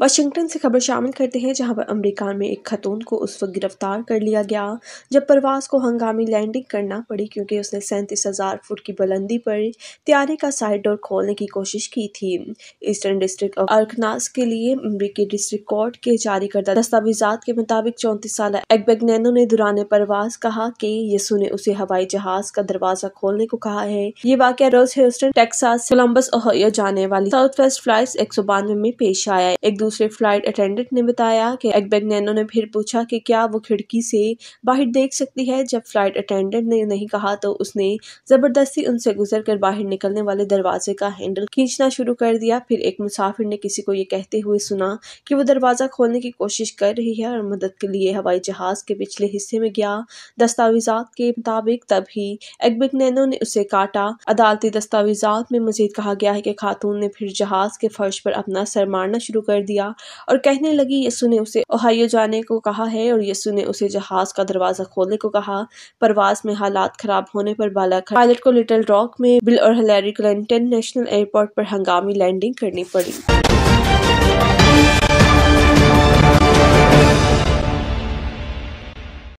Washington से खबर शामिल करते हैं जहां पर अमेरिका में एक खतून को उस वक्त गिरफ्तार कर लिया गया जब प्रवास को हंगामी लैंडिंग करना पड़ी क्योंकि उसने सैंतीस हज़ार फुट की बुलंदी पर त्यारे का साइड डोर खोलने की कोशिश की थी ईस्टर्न डिस्ट्रिक्ट ऑफ अर्कनास के लिए अमरीकी डिस्ट्रिक्ट कोर्ट के जारी करदा दस्तावेजात के मुताबिक चौंतीस साल एग्बेगनैनो ने दुरान परवास कहा कि यसु ने उसे हवाई जहाज का दरवाजा खोलने को कहा है ये वाक्य रोज ह्यूस्टन टेक्सास कोलम्बस ओहियो जाने वाली साउथ वेस्ट फ्लाइट एक में पेश आया एक दूसरे फ्लाइट अटेंडेंट ने बताया कि नैनो ने फिर पूछा कि क्या वो खिड़की से बाहर देख सकती है जब फ्लाइट अटेंडेंट ने नहीं कहा तो उसने ज़बरदस्ती उनसे गुजर कर बाहर निकलने वाले दरवाजे का हैंडल खींचना शुरू कर दिया फिर एक मुसाफिर ने किसी को ये कहते हुए सुना कि वो दरवाज़ा खोलने की कोशिश कर रही है और मदद के लिए हवाई जहाज़ के पिछले हिस्से में गया दस्तावेजात के मुताबिक तभी नैनो ने उसे काटा अदालती दस्तावेजात में मजीद कहा गया है कि खातून ने फिर जहाज़ के फर्श पर अपना सर मारना शुरू कर दिया दिया और कहने लगी यसु ने उसे ओहायो जाने को कहा है और यसु ने उसे जहाज का दरवाजा खोलने को कहा प्रवास में हालात खराब होने पर बाला पायलट को लिटिल रॉक में बिल और हिलेरी क्लिंटन नेशनल एयरपोर्ट पर हंगामी लैंडिंग करनी पड़ी